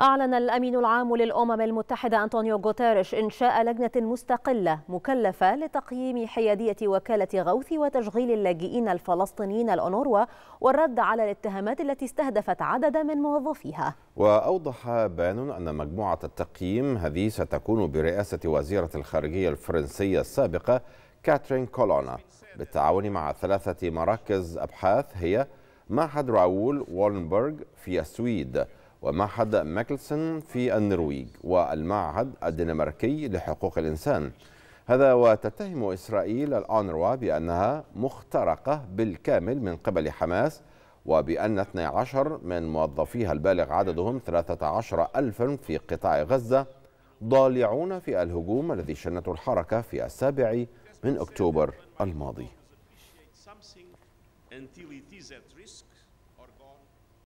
أعلن الأمين العام للأمم المتحدة أنطونيو غوتيريش إنشاء لجنة مستقلة مكلفة لتقييم حيادية وكالة غوث وتشغيل اللاجئين الفلسطينيين الأونروا والرد على الاتهامات التي استهدفت عددا من موظفيها وأوضح بان أن مجموعة التقييم هذه ستكون برئاسة وزيرة الخارجية الفرنسية السابقة كاترين كولونا بالتعاون مع ثلاثة مراكز أبحاث هي معهد راؤول وولنبرغ في السويد ومعهد ماكلسن في النرويج والمعهد الدنماركي لحقوق الإنسان هذا وتتهم إسرائيل الأونروا بأنها مخترقة بالكامل من قبل حماس وبأن 12 من موظفيها البالغ عددهم 13 ألفا في قطاع غزة ضالعون في الهجوم الذي شنته الحركة في السابع من أكتوبر الماضي.